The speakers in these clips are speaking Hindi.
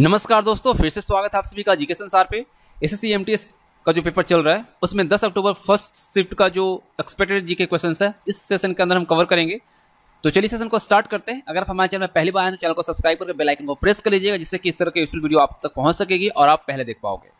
नमस्कार दोस्तों फिर से स्वागत है आप सभी का जीके संसार पे एस एस का जो पेपर चल रहा है उसमें 10 अक्टूबर फर्स्ट शिफ्ट का जो एक्सपेक्टेड जीके क्वेश्चन है इस सेशन के अंदर हम कवर करेंगे तो चलिए सेशन को स्टार्ट करते हैं अगर आप हमारे चैनल में पहली बार आए तो चैनल को सब्सक्राइब करके बेलाइकन को प्रेस कर लीजिएगा जिससे कि इस तरह की यूजफुल वीडियो आप तक पहुँच सकेगी और आप पहले देख पाओगे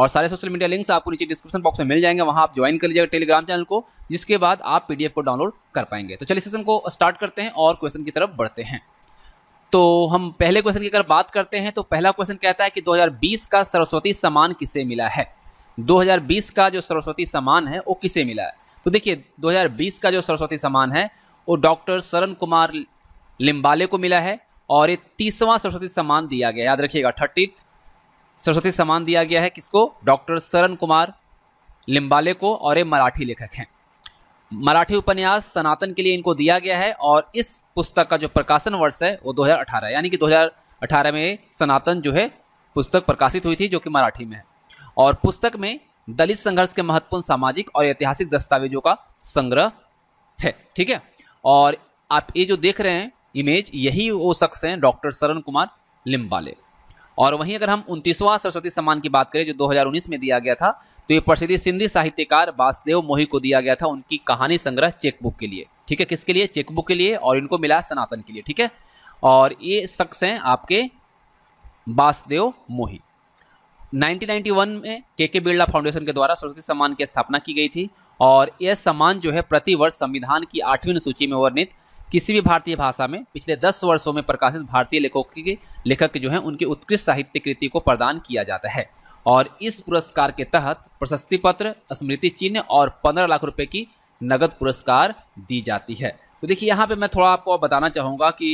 और सारे सोशल मीडिया लिंक्स आपको नीचे डिस्क्रिप्शन बॉक्स में मिल जाएंगे वहाँ आप ज्वाइन कर लीजिएगा टेलीग्राम चैनल को जिसके बाद आप पी को डाउनलोड कर पाएंगे तो चलिए सेशन को स्टार्ट करते हैं और क्वेश्चन की तरफ बढ़ते हैं तो हम पहले क्वेश्चन की अगर बात करते हैं तो पहला क्वेश्चन कहता है कि 2020 का सरस्वती सम्मान किसे मिला है 2020 का जो सरस्वती सम्मान है वो किसे मिला है तो देखिए 2020 का जो सरस्वती सम्मान है वो डॉक्टर शरण कुमार लिम्बाले को मिला है और ये तीसवां सरस्वती सम्मान दिया गया याद रखिएगा थर्टी सरस्वती सम्मान दिया गया है किसको डॉक्टर शरण कुमार लिम्बाले को और ये मराठी लेखक हैं मराठी उपन्यास सनातन के लिए इनको दिया गया है और इस पुस्तक का जो प्रकाशन वर्ष है वो 2018 यानी कि 2018 में सनातन जो है पुस्तक प्रकाशित हुई थी जो कि मराठी में है और पुस्तक में दलित संघर्ष के महत्वपूर्ण सामाजिक और ऐतिहासिक दस्तावेजों का संग्रह है ठीक है और आप ये जो देख रहे हैं इमेज यही वो शख्स हैं डॉक्टर शरण कुमार लिम्बाले और वहीं अगर हम उनतीसवां सरस्वती सम्मान की बात करें जो 2019 में दिया गया था तो ये प्रसिद्ध सिंधी साहित्यकार वासदेव मोही को दिया गया था उनकी कहानी संग्रह चेकबुक के लिए ठीक है किसके लिए चेकबुक के लिए और इनको मिला सनातन के लिए ठीक है और ये शख्स हैं आपके वासदेव मोही 1991 में के के बिरला फाउंडेशन के द्वारा सरस्वती सम्मान की स्थापना की गई थी और यह सम्मान जो है प्रतिवर्ष संविधान की आठवीं सूची में वर्णित किसी भी भारतीय भाषा में पिछले दस वर्षों में प्रकाशित भारतीय लेखकों के लेखक जो हैं उनके उत्कृष्ट साहित्य कृति को प्रदान किया जाता है और इस पुरस्कार के तहत प्रशस्ति पत्र स्मृति चिन्ह और पंद्रह लाख रुपए की नगद पुरस्कार दी जाती है तो देखिए यहाँ पे मैं थोड़ा आपको बताना चाहूँगा कि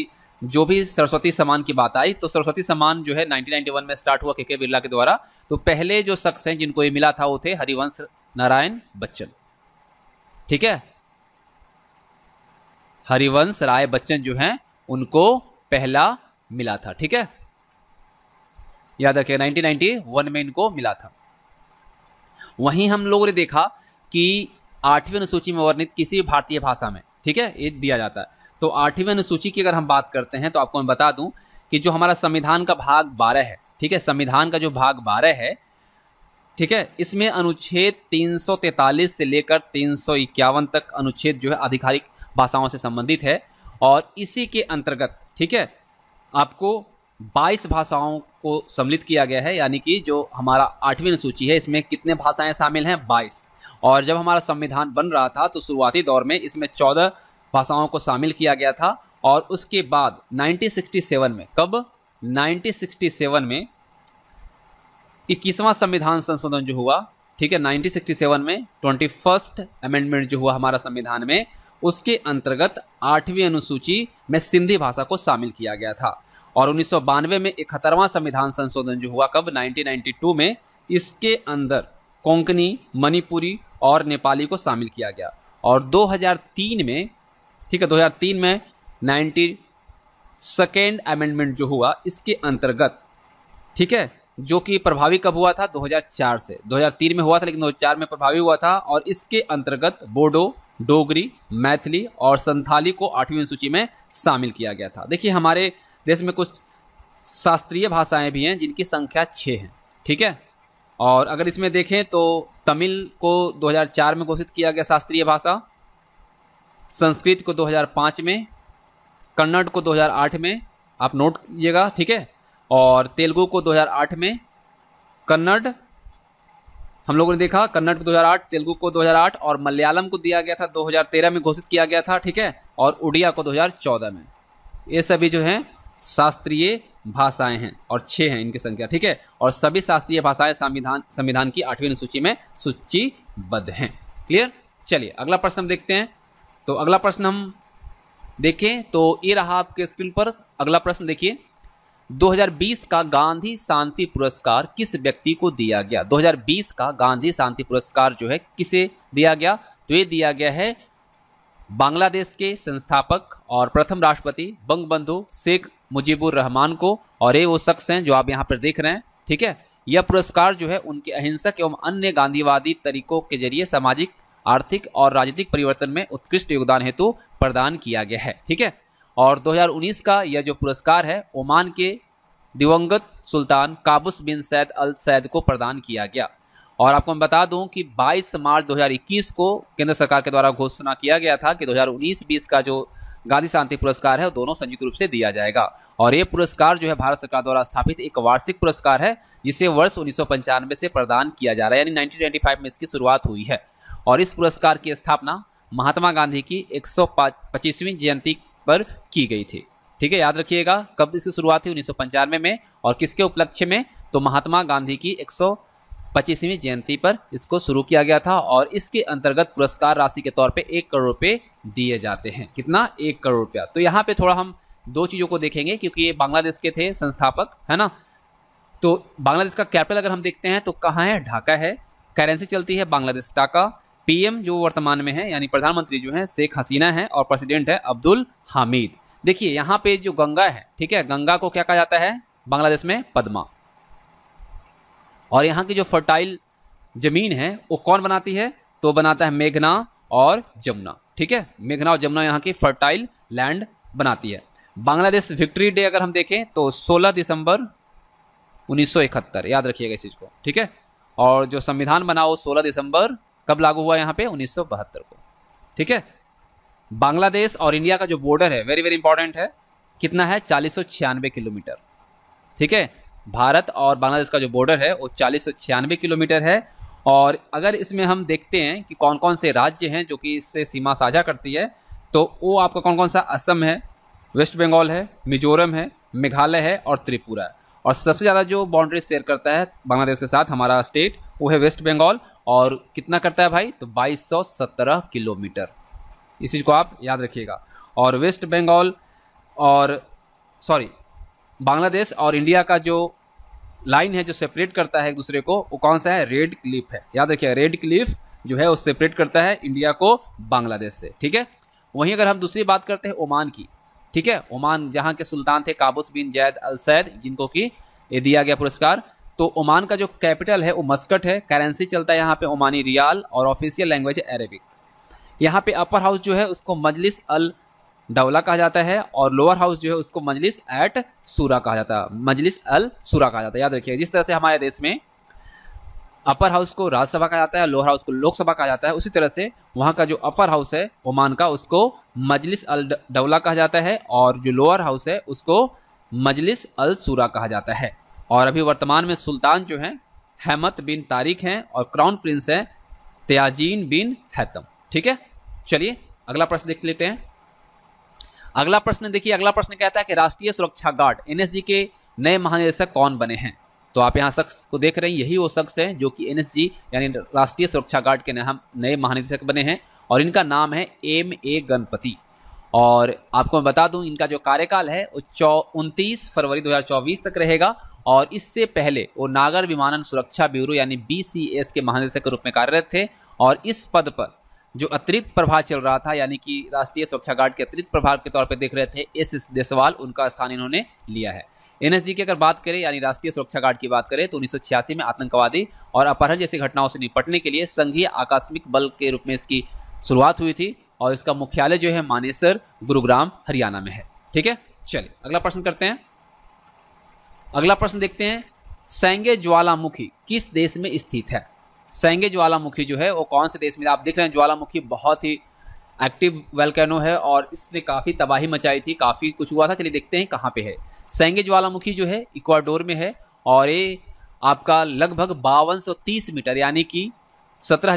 जो भी सरस्वती सम्मान की बात आई तो सरस्वती सम्मान जो है 1991 में स्टार्ट हुआ के के बिरला के द्वारा तो पहले जो शख्स हैं जिनको ये मिला था वो थे हरिवंश नारायण बच्चन ठीक है हरिवंश राय बच्चन जो हैं उनको पहला मिला था ठीक है याद रखिए 1991 में इनको मिला था वहीं हम लोगों ने देखा कि आठवीं अनुसूची में वर्णित किसी भी भारतीय भाषा में ठीक है ये दिया जाता है तो आठवीं अनुसूची की अगर हम बात करते हैं तो आपको मैं बता दूं कि जो हमारा संविधान का भाग बारह है ठीक है संविधान का जो भाग बारह है ठीक है इसमें अनुच्छेद 343 से लेकर तीन तक अनुच्छेद जो है आधिकारिक भाषाओं से संबंधित है और इसी के अंतर्गत ठीक है आपको 22 भाषाओं को सम्मिलित किया गया है यानी कि जो हमारा आठवीं अनुसूची है इसमें कितने भाषाएं शामिल हैं 22 और जब हमारा संविधान बन रहा था तो शुरुआती दौर में इसमें 14 भाषाओं को शामिल किया गया था और उसके बाद 1967 में कब 1967 में इक्कीसवां संविधान संशोधन जो हुआ ठीक है 1967 में ट्वेंटी फर्स्ट अमेंडमेंट जो हुआ हमारा संविधान में उसके अंतर्गत आठवीं अनुसूची में सिंधी भाषा को शामिल किया गया था और उन्नीस में इकहत्तरवां संविधान संशोधन जो हुआ कब 1992 में इसके अंदर कोंकणी मणिपुरी और नेपाली को शामिल किया गया और 2003 में ठीक है 2003 में नाइन्टी सेकेंड अमेंडमेंट जो हुआ इसके अंतर्गत ठीक है जो कि प्रभावी कब हुआ था 2004 से 2003 में हुआ था लेकिन 2004 में प्रभावी हुआ था और इसके अंतर्गत बोडो डोगरी मैथिली और संथाली को आठवीं सूची में शामिल किया गया था देखिए हमारे देश में कुछ शास्त्रीय भाषाएं भी हैं जिनकी संख्या छः है ठीक है और अगर इसमें देखें तो तमिल को 2004 में घोषित किया गया शास्त्रीय भाषा संस्कृत को 2005 में कन्नड़ को 2008 में आप नोट कीजिएगा ठीक है और तेलुगु को 2008 में कन्नड़ हम लोगों ने देखा कन्नड़ को 2008 तेलुगु को 2008 और मलयालम को दिया गया था 2013 में घोषित किया गया था ठीक है और उड़िया को 2014 में ये सभी जो हैं शास्त्रीय भाषाएं हैं और छह हैं इनकी संख्या ठीक है और सभी शास्त्रीय भाषाएं संविधान संविधान की आठवीं अनुसूची में सूचीबद्ध हैं क्लियर चलिए अगला प्रश्न हम देखते हैं तो अगला प्रश्न हम देखें तो ये रहा आपके स्क्रीन पर अगला प्रश्न देखिए 2020 का गांधी शांति पुरस्कार किस व्यक्ति को दिया गया 2020 का गांधी शांति पुरस्कार जो है किसे दिया गया तो ये दिया गया है बांग्लादेश के संस्थापक और प्रथम राष्ट्रपति बंगबंधु शेख मुजीबुर रहमान को और ये वो शख्स हैं जो आप यहाँ पर देख रहे हैं ठीक है यह पुरस्कार जो है उनके अहिंसक एवं अन्य गांधीवादी तरीकों के जरिए सामाजिक आर्थिक और राजनीतिक परिवर्तन में उत्कृष्ट योगदान हेतु प्रदान किया गया है ठीक है और 2019 का यह जो पुरस्कार है ओमान के दिवंगत सुल्तान काबुस बिन सैद अल सैद को प्रदान किया गया और आपको मैं बता दूं कि 22 मार्च 2021 को केंद्र सरकार के द्वारा घोषणा किया गया था कि 2019-20 का जो गांधी शांति पुरस्कार है दोनों संयुक्त रूप से दिया जाएगा और ये पुरस्कार जो है भारत सरकार द्वारा स्थापित एक वार्षिक पुरस्कार है जिसे वर्ष उन्नीस से प्रदान किया जा रहा है यानी 1995 में इसकी शुरुआत हुई है और इस पुरस्कार की स्थापना महात्मा गांधी की एक जयंती पर की गई थी ठीक है याद रखिएगा कब इसकी शुरुआत थी उन्नीस में और किसके उपलक्ष्य में तो महात्मा गांधी की एक पच्चीसवीं जयंती पर इसको शुरू किया गया था और इसके अंतर्गत पुरस्कार राशि के तौर पे एक करोड़ रुपये दिए जाते हैं कितना एक करोड़ रुपया तो यहाँ पे थोड़ा हम दो चीज़ों को देखेंगे क्योंकि ये बांग्लादेश के थे संस्थापक है ना तो बांग्लादेश का कैपिटल अगर हम देखते हैं तो कहाँ है ढाका है करेंसी चलती है बांग्लादेश टाका पी जो वर्तमान में है यानी प्रधानमंत्री जो है शेख हसीना है और प्रेसिडेंट है अब्दुल हामिद देखिए यहाँ पे जो गंगा है ठीक है गंगा को क्या कहा जाता है बांग्लादेश में पदमा और यहाँ की जो फर्टाइल ज़मीन है वो कौन बनाती है तो बनाता है मेघना और जमुना ठीक है मेघना और जमुना यहाँ की फर्टाइल लैंड बनाती है बांग्लादेश विक्ट्री डे अगर हम देखें तो 16 दिसंबर 1971 याद रखिएगा इस चीज़ को ठीक है और जो संविधान बना वो सोलह दिसंबर कब लागू हुआ यहाँ पे उन्नीस को ठीक है बांग्लादेश और इंडिया का जो बॉर्डर है वेरी वेरी इंपॉर्टेंट है कितना है चालीस किलोमीटर ठीक है भारत और बांग्लादेश का जो बॉर्डर है वो चालीस किलोमीटर है और अगर इसमें हम देखते हैं कि कौन कौन से राज्य हैं जो कि इससे सीमा साझा करती है तो वो आपका कौन कौन सा असम है वेस्ट बंगाल है मिजोरम है मेघालय है और त्रिपुरा है और सबसे ज़्यादा जो बाउंड्री शेयर करता है बांग्लादेश के साथ हमारा स्टेट वो है वेस्ट बंगाल और कितना करता है भाई तो 2217 किलोमीटर इस चीज़ को आप याद रखिएगा और वेस्ट बंगाल और सॉरी बांग्लादेश और इंडिया का जो लाइन है जो सेपरेट करता है एक दूसरे को वो कौन सा है रेड क्लिफ है याद रखिए रेड क्लिफ जो है वो सेपरेट करता है इंडिया को बांग्लादेश से ठीक है वहीं अगर हम दूसरी बात करते हैं ओमान की ठीक है ओमान जहाँ के सुल्तान थे Qaboos bin Zaid al Said जिनको कि ये दिया गया पुरस्कार तो ओमान का जो कैपिटल है वो मस्कट है करेंसी चलता है यहाँ पे ओमानी रियाल और ऑफिशियल लैंग्वेज है अरेबिक यहाँ पे अपर हाउस जो है उसको मजलिस अल डवला कहा जाता है और लोअर हाउस जो है उसको मजलिस एट सूरा कहा जाता है मजलिस अल सूरा कहा जाता है याद रखिए जिस तरह से हमारे देश में अपर हाउस को राज्यसभा कहा जाता है लोअर हाउस को लोकसभा कहा जाता है उसी तरह से वहाँ का जो अपर हाउस है ओमान का उसको मजलिस अल डवला कहा जाता है और जो लोअर हाउस है उसको मजलिस अल सूरा कहा जाता है और अभी वर्तमान में सुल्तान जो है हेमत बिन तारिक हैं और क्राउन प्रिंस हैं त्याजीन बिन हैतम ठीक है चलिए अगला प्रश्न देख लेते हैं अगला प्रश्न देखिए अगला प्रश्न कहता है कि राष्ट्रीय सुरक्षा गार्ड एनएसजी के नए महानिदेशक कौन बने हैं तो आप यहाँ शख्स को देख रहे हैं यही वो शख्स है जो कि एनएसजी यानी राष्ट्रीय सुरक्षा गार्ड के नाम नए महानिदेशक बने हैं और इनका नाम है एम ए गणपति और आपको मैं बता दूं इनका जो कार्यकाल है वो चौ उनतीस फरवरी 2024 तक रहेगा और इससे पहले वो नागर विमानन सुरक्षा ब्यूरो यानी बी के महानिदेशक के रूप में कार्यरत थे और इस पद पर जो अतिरिक्त प्रभार चल रहा था यानी कि राष्ट्रीय सुरक्षा गार्ड के अतिरिक्त प्रभार के तौर पर देख रहे थे एस देसवाल उनका स्थान इन्होंने लिया है एनएसजी की अगर बात करें यानी राष्ट्रीय सुरक्षा गार्ड की बात करें तो उन्नीस में आतंकवादी और अपहरण जैसी घटनाओं से निपटने के लिए संघीय आकस्मिक बल के रूप में इसकी शुरुआत हुई थी और इसका मुख्यालय जो है मानेसर गुरुग्राम हरियाणा में है ठीक है चलिए अगला प्रश्न करते हैं अगला प्रश्न देखते हैं सेंगे ज्वालामुखी किस देश में स्थित है सेंगे ज्वालामुखी जो है वो कौन से देश में आप देख रहे हैं ज्वालामुखी बहुत ही एक्टिव वेलकैनो है और इसने काफ़ी तबाही मचाई थी काफ़ी कुछ हुआ था चलिए देखते हैं कहाँ पे है सेंगे ज्वालामुखी जो है इक्वाडोर में है और ये आपका लगभग बावन मीटर यानी कि सत्रह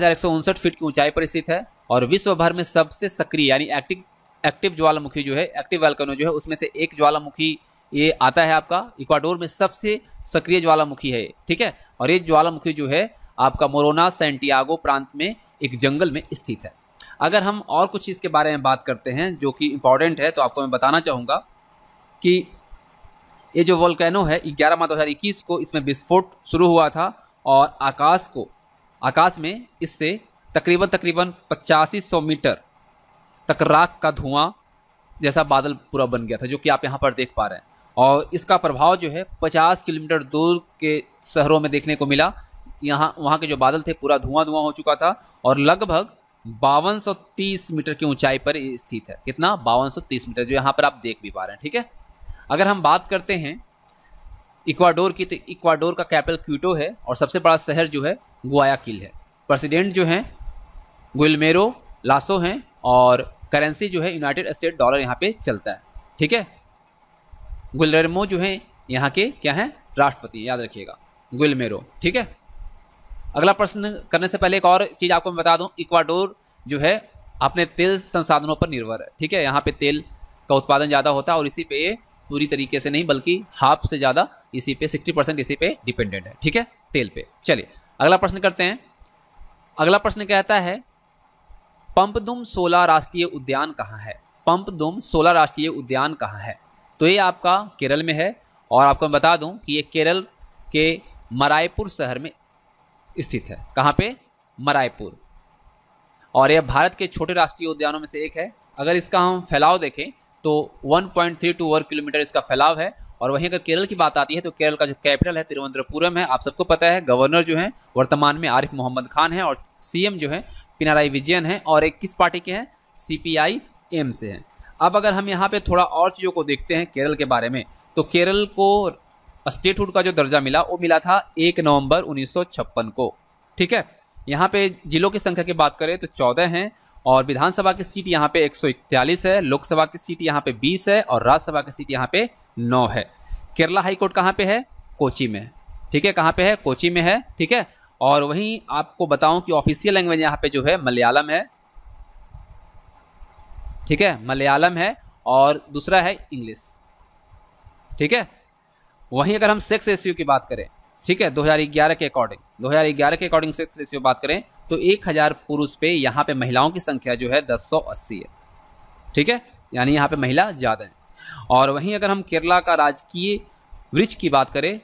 फीट की ऊंचाई पर स्थित है और विश्व भर में सबसे सक्रिय यानी एक्टिव एक्टिव ज्वालामुखी जो है एक्टिव वेलकैनो जो है उसमें से एक ज्वालामुखी ये आता है आपका इक्वाडोर में सबसे सक्रिय ज्वालामुखी है ठीक है और ये ज्वालामुखी जो है आपका मोरोना सेंटियागो प्रांत में एक जंगल में स्थित है अगर हम और कुछ इसके बारे में बात करते हैं जो कि इम्पॉर्टेंट है तो आपको मैं बताना चाहूँगा कि ये जो वोल्केनो है ग्यारह माह दो हज़ार इक्कीस को इसमें विस्फोट शुरू हुआ था और आकाश को आकाश में इससे तकरीबन तकरीबन पचासी सौ मीटर तक राख का धुआं जैसा बादल पूरा बन गया था जो कि आप यहाँ पर देख पा रहे हैं और इसका प्रभाव जो है 50 किलोमीटर दूर के शहरों में देखने को मिला यहाँ वहाँ के जो बादल थे पूरा धुआं धुआं हो चुका था और लगभग बावन मीटर की ऊंचाई पर स्थित है कितना बावन मीटर जो यहाँ पर आप देख भी पा रहे हैं ठीक है अगर हम बात करते हैं इक्वाडोर की तो इक्वाडोर का कैपिटल क्यूटो है और सबसे बड़ा शहर जो है गुआया है प्रेसिडेंट जो हैं गुलमेरो लासो हैं और करेंसी जो है यूनाइटेड स्टेट डॉलर यहाँ पे चलता है ठीक है गुलरमो जो है यहाँ के क्या हैं राष्ट्रपति याद रखिएगा गुलमेरो ठीक है अगला प्रश्न करने से पहले एक और चीज़ आपको मैं बता दूं इक्वाडोर जो है अपने तेल संसाधनों पर निर्भर है ठीक है यहाँ पे तेल का उत्पादन ज़्यादा होता है और इसी पे पूरी तरीके से नहीं बल्कि हाफ से ज़्यादा इसी पे 60 परसेंट इसी पे डिपेंडेंट है ठीक है तेल पे चलिए अगला प्रश्न करते हैं अगला प्रश्न कहता है पंपदुम सोला राष्ट्रीय उद्यान कहाँ है पंपदुम सोला राष्ट्रीय उद्यान कहाँ है तो ये आपका केरल में है और आपको मैं बता दूँ कि ये केरल के मरायपुर शहर में स्थित है कहाँ पे मरायपुर और यह भारत के छोटे राष्ट्रीय उद्यानों में से एक है अगर इसका हम फैलाव देखें तो 1.32 वर्ग किलोमीटर इसका फैलाव है और वहीं अगर केरल की बात आती है तो केरल का जो कैपिटल है तिरुवनंतपुरम है आप सबको पता है गवर्नर जो है वर्तमान में आरिफ मोहम्मद खान है और सीएम जो है पिनाराई विजयन है और एक किस पार्टी के हैं सी एम से हैं अब अगर हम यहाँ पे थोड़ा और चीज़ों को देखते हैं केरल के बारे में तो केरल को स्टेटहुड का जो दर्जा मिला वो मिला था एक नवंबर उन्नीस को ठीक है यहाँ पे जिलों की संख्या की बात करें तो चौदह हैं और विधानसभा की सीट यहाँ पे 141 है लोकसभा की सीट यहाँ पे 20 है और राज्यसभा की सीट यहाँ पे 9 है केरला हाईकोर्ट कहाँ पे है कोची में ठीक है कहाँ पे है कोची में है ठीक है और वहीं आपको बताऊं कि ऑफिशियल लैंग्वेज यहाँ पे जो है मलयालम है ठीक है मलयालम है और दूसरा है इंग्लिश ठीक है वहीं अगर हम सेक्स रेशियो की बात करें ठीक है 2011 के अकॉर्डिंग 2011 के अकॉर्डिंग सेक्स रेशियो बात करें तो 1000 पुरुष पे यहाँ पे महिलाओं की संख्या जो है 1080 है ठीक है यानी यहाँ पे महिला ज़्यादा है और वहीं अगर हम केरला का राजकीय वृक्ष की बात करें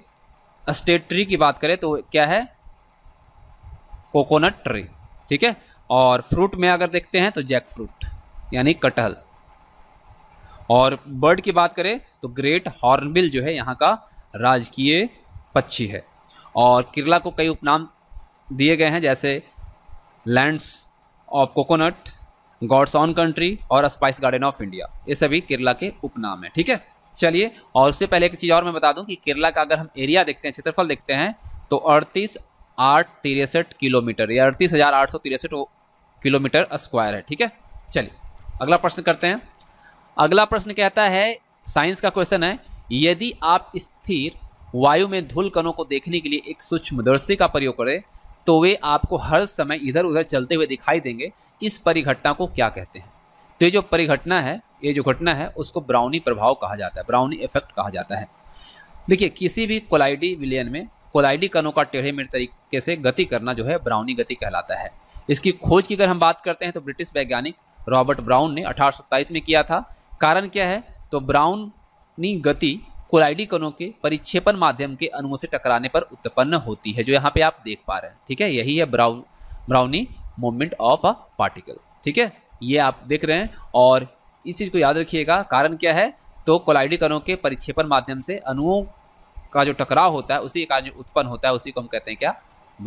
स्टेट ट्री की बात करें तो क्या है कोकोनट ट्री ठीक है और फ्रूट में अगर देखते हैं तो जैक फ्रूट यानी कटहल और बर्ड की बात करें तो ग्रेट हॉर्नबिल जो है यहाँ का राजकीय पक्षी है और केरला को कई उपनाम दिए गए हैं जैसे lands of coconut gods on country और स्पाइस गार्डन ऑफ इंडिया ये सभी केरला के उपनाम हैं ठीक है चलिए और उससे पहले एक चीज़ और मैं बता दूं कि केरला का अगर हम एरिया देखते हैं क्षेत्रफल देखते हैं तो अड़तीस आठ तिरसठ किलोमीटर या अड़तीस हज़ार आठ सौ तिरसठ किलोमीटर स्क्वायर है ठीक है चलिए अगला प्रश्न करते हैं अगला प्रश्न कहता है साइंस का क्वेश्चन है यदि आप स्थिर वायु में धूल कणों को देखने के लिए एक सूक्ष्मदर्शी का प्रयोग करें तो वे आपको हर समय इधर उधर चलते हुए दिखाई देंगे इस परिघटना को क्या कहते हैं तो ये जो परिघटना है ये जो घटना है उसको ब्राउनी प्रभाव कहा जाता है ब्राउनी इफेक्ट कहा जाता है देखिए किसी भी कोलाइडी विलयन में कोलाइडी कणों का टेढ़े मेढ़े तरीके से गति करना जो है ब्राउनी गति कहलाता है इसकी खोज की अगर हम बात करते हैं तो ब्रिटिश वैज्ञानिक रॉबर्ट ब्राउन ने अठारह में किया था कारण क्या है तो ब्राउन अपनी गति कोलाइडी कणों के परिक्षेपण माध्यम के अणुओं से टकराने पर उत्पन्न होती है जो यहाँ पे आप देख पा रहे हैं ठीक है यही है brow Brownian moment of a particle ठीक है ये आप देख रहे हैं और इस चीज़ को याद रखिएगा कारण क्या है तो कोलाइडी कणों के परिक्षेपण माध्यम से अणुओं का जो टकराव होता है उसी का जो उत्पन्न होता है उसी को हम कहते हैं क्या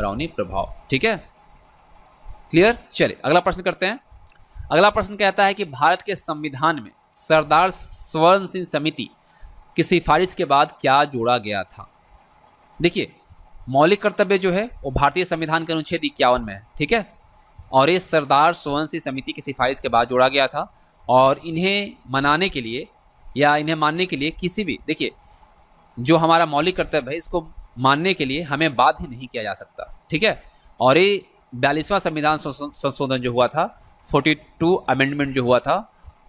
ब्राउनी प्रभाव ठीक है क्लियर चलिए अगला प्रश्न करते हैं अगला प्रश्न कहता है कि भारत के संविधान में सरदार स्वर्ण सिंह समिति की सिफारिश के बाद क्या जोड़ा गया था देखिए मौलिक कर्तव्य जो है वो भारतीय संविधान के अनुच्छेद इक्यावन में है ठीक है और ये सरदार स्वर्ण सिंह समिति की सिफारिश के बाद जोड़ा गया था और इन्हें मनाने के लिए या इन्हें मानने के लिए किसी भी देखिए जो हमारा मौलिक कर्तव्य है इसको मानने के लिए हमें बाध्य नहीं किया जा सकता ठीक है और ये बयालीसवां संविधान संशोधन जो हुआ था 42 अमेंडमेंट जो हुआ था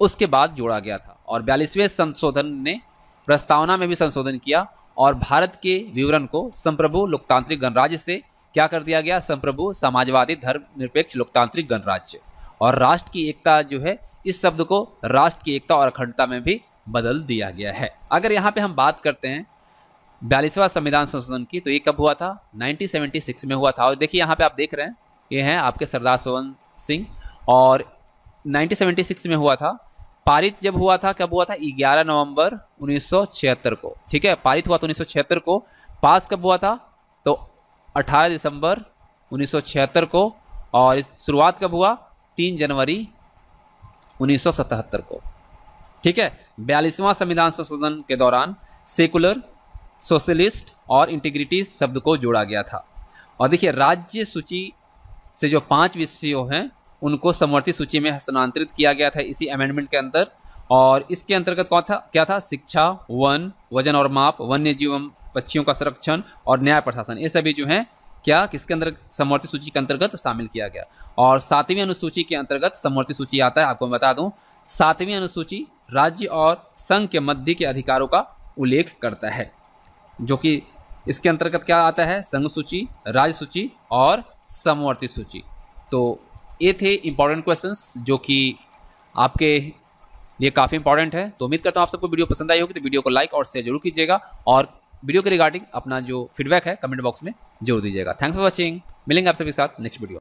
उसके बाद जोड़ा गया था और बयालीसवें संशोधन ने प्रस्तावना में भी संशोधन किया और भारत के विवरण को संप्रभु लोकतांत्रिक गणराज्य से क्या कर दिया गया संप्रभु समाजवादी धर्मनिरपेक्ष लोकतांत्रिक गणराज्य और राष्ट्र की एकता जो है इस शब्द को राष्ट्र की एकता और अखंडता में भी बदल दिया गया है अगर यहाँ पे हम बात करते हैं बयालीसवा संविधान संशोधन की तो ये कब हुआ था 1976 में हुआ था और देखिए यहाँ पे आप देख रहे हैं ये हैं आपके सरदार सोवन सिंह और 1976 में हुआ था पारित जब हुआ था कब हुआ था 11 नवंबर 1976 को ठीक है पारित हुआ था 1976 को पास कब हुआ था तो 18 दिसंबर 1976 को और इस शुरुआत कब हुआ 3 जनवरी 1977 को ठीक है बयालीसवां संविधान संशोधन के दौरान सेकुलर सोशलिस्ट और इंटीग्रिटी शब्द को जोड़ा गया था और देखिए राज्य सूची से जो पांच विषयों हैं उनको समवर्ती सूची में हस्तांतरित किया गया था इसी अमेंडमेंट के अंदर और इसके अंतर्गत कौन था क्या था शिक्षा वन वजन और माप वन्य जीव पक्षियों का संरक्षण और न्याय प्रशासन ये सभी जो हैं क्या किसके अंदर समवर्ती सूची के अंतर्गत शामिल किया गया और सातवीं अनुसूची के अंतर्गत समवर्ती सूची आता है आपको मैं बता दूं सातवीं अनुसूची राज्य और संघ के मध्य के अधिकारों का उल्लेख करता है जो कि इसके अंतर्गत क्या आता है संघ सूची राज्य सूची और समवर्ती सूची तो ये थे इंपॉर्टेंट क्वेश्चन जो कि आपके लिए काफ़ी इंपॉर्टेंट है तो उम्मीद करता हूँ आप सबको वीडियो पसंद आई होगी तो वीडियो को लाइक और शेयर जरूर कीजिएगा और वीडियो के रिगार्डिंग अपना जो फीडबैक है कमेंट बॉक्स में जरूर दीजिएगा थैंक्स फॉर वॉचिंग मिलेंगे आप सभी साथ नेक्स्ट वीडियो